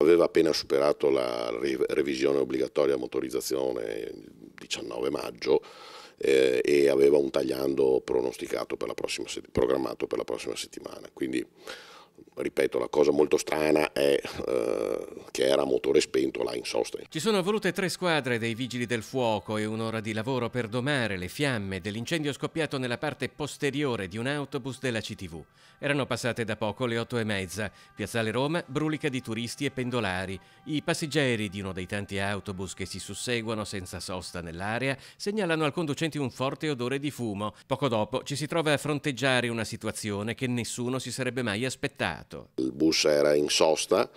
Aveva appena superato la revisione obbligatoria a motorizzazione il 19 maggio eh, e aveva un tagliando pronosticato per la prossima, programmato per la prossima settimana. Quindi ripeto, la cosa molto strana è eh, che era motore spento là in sosta. Ci sono volute tre squadre dei vigili del fuoco e un'ora di lavoro per domare le fiamme dell'incendio scoppiato nella parte posteriore di un autobus della CTV. Erano passate da poco le otto e mezza. Piazzale Roma, brulica di turisti e pendolari. I passeggeri di uno dei tanti autobus che si susseguono senza sosta nell'area segnalano al conducente un forte odore di fumo. Poco dopo ci si trova a fronteggiare una situazione che nessuno si sarebbe mai aspettato Stato. Il bus era in sosta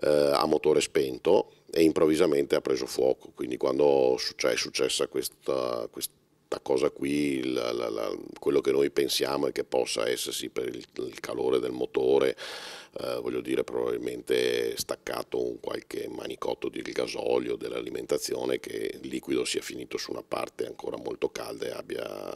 eh, a motore spento e improvvisamente ha preso fuoco, quindi quando cioè, è successa questa, questa cosa qui, la, la, la, quello che noi pensiamo è che possa essersi per il, il calore del motore, eh, voglio dire probabilmente staccato un qualche manicotto del gasolio, dell'alimentazione, che il liquido sia finito su una parte ancora molto calda e abbia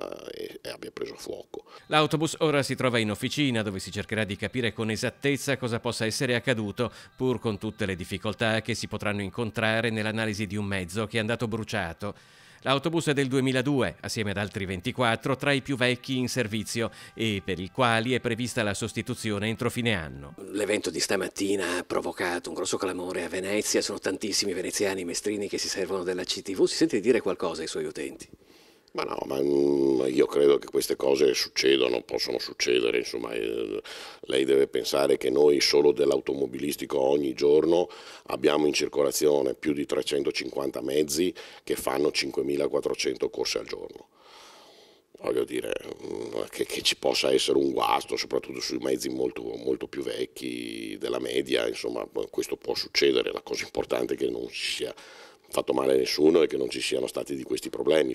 preso fuoco. L'autobus ora si trova in officina dove si cercherà di capire con esattezza cosa possa essere accaduto, pur con tutte le difficoltà che si potranno incontrare nell'analisi di un mezzo che è andato bruciato. L'autobus è del 2002, assieme ad altri 24, tra i più vecchi in servizio e per i quali è prevista la sostituzione entro fine anno. L'evento di stamattina ha provocato un grosso clamore a Venezia, sono tantissimi veneziani mestrini che si servono della CTV. Si sente dire qualcosa ai suoi utenti? Ma no, ma mm, io credo che queste cose succedano, possono succedere, insomma, eh, lei deve pensare che noi solo dell'automobilistico ogni giorno abbiamo in circolazione più di 350 mezzi che fanno 5.400 corse al giorno. Voglio dire, mm, che, che, ci possa essere un guasto, soprattutto sui mezzi molto, molto più vecchi della media, insomma, questo può succedere, la cosa importante è che non si sia fatto male a nessuno e che non ci siano stati di questi problemi.